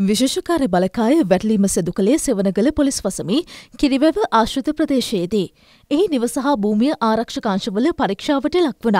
විශේෂකාරය බලකාය වැටලීම සිදු කළේ සෙවනගල පොලිස් වසමි කිරිවැව ආශ්‍රත ප්‍රදේශයේදී. එහි නිවසහා භූමිය ආරක්ෂකාංශවල පරීක්ෂාවට ලක්වන.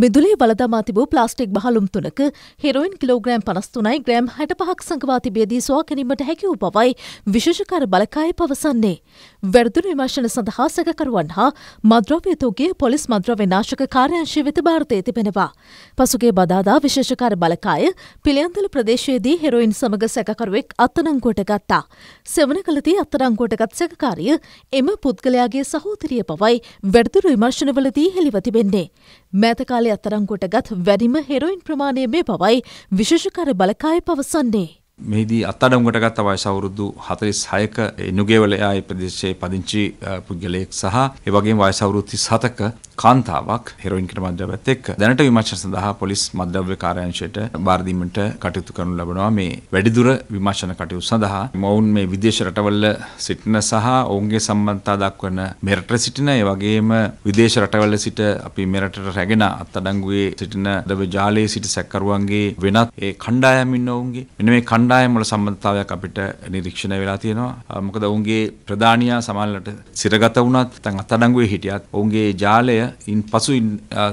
මිදුලේ වලදමා තිබූ ප්ලාස්ටික් බහලුම් තුනක හෙරෝයින් කිලෝග්‍රෑම් පනස්තුනයි ග්‍රෑම් හැට පහක් සංකවා තිබේදී සොවා ගැනීමට හැකිවූ බවයි විශේෂකාර බලකාය පවසන්නේ. වැරදුන විමර්ශන සඳහා සැකකරුවන් හා මද්‍රව්‍යතුගේ පොලිස් මද්‍රව්‍ය නාශක කාර්යංශය වෙත භාරතය තිබෙනවා. පසුගේ බදාදා විශේෂකාර බලකාය පිළියන්දල ප්‍රදේශයේදී හෙරෝයින් සමග සැකරුවෙක් අත්තනංකොට ගත්තා. සෙවන කලති අත්තරංකෝටගත් සැකකාරිය එම පුද්ගලයාගේ සහෝතරිය පවයි වැඩදුර විමර්ශණවලදී හෙළිවතිබෙන්නේ. මෑතකාලේ අත්තරංකොට ගත් වැඩිම හෙරොයින් ප්‍රමාණය මේ පවයි විශෂකර බලකාය පවසන්නේ. මෙහිදී අත්අඩංගුවට ගත් අවයස අවුරුදු 46ක නුගේවලයා ප්‍රදේශයේ පදිංචි පුද්ගලයෙක් සහ ඒ වගේම වයස අවුරුදු 37ක කාන්තාවක් හෙරොයින් කියන මද්‍රව්‍යත් එක්ක දැනට විමර්ශන සඳහා පොලිස් මද්‍රව්‍ය කාර්යාංශයට බාර දීමට කටයුතු කරනු ලබනවා මේ වැඩිදුර විමර්ශන කටයුතු සඳහා මොවුන් මේ විදේශ රටවල සිටින සහ ඔවුන්ගේ සම්බන්ධතා දක්වන මෙරට සිටින ඒ වගේම විදේශ රටවල සිට අපි මෙරටට රැගෙන අත්අඩංගුවේ සිටින දව ජාලයේ සිට සැකකරුවන්ගේ වෙනත් ඒ කණ්ඩායම් ඉන්න ඔවුන්ගේ මෙන්න මේ කණ්ඩායම් වල සම්බන්ධතාවයක් අපිට නිරීක්ෂණය වෙලා තියෙනවා මොකද ඔවුන්ගේ ප්‍රධානියා සමාජලට සිරගත වුණත් නැත්නම් අත්අඩංගුවේ හිටියත් ඔවුන්ගේ ජාලය ඉන් පසු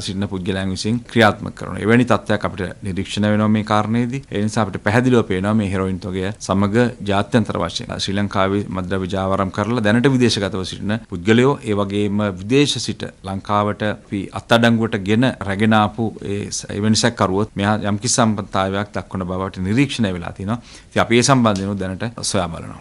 සිටින පුද්ගලයන් විසින් ක්‍රියාත්මක කරන. එවැනි තත්ත්වයක් අපිට නිරීක්ෂණය වෙනවා මේ කාරණේදී. ඒ නිසා අපිට පැහැදිලිව පේනවා මේ හෙරොයින් තොගය සමග ජාත්‍යන්තර වශයෙන් ශ්‍රී ලංකාවේ මද්ද්‍රව්‍ය ජාවාරම් කරලා දැනට විදේශගතව සිටින පුද්ගලයෝ ඒ වගේම විදේශ සිට ලංකාවට අපි අත්අඩංගුවට ගෙන රැගෙන ආපු ඒ එවැනි සැකකරුවොත් මෙහා යම්කිසි සම්බන්ධතාවයක් දක්වන බවට නිරීක්ෂණය වෙලා තිනවා. ඉතින් අපි ඒ සම්බන්ධයෙන් දැනට සොයා බලනවා.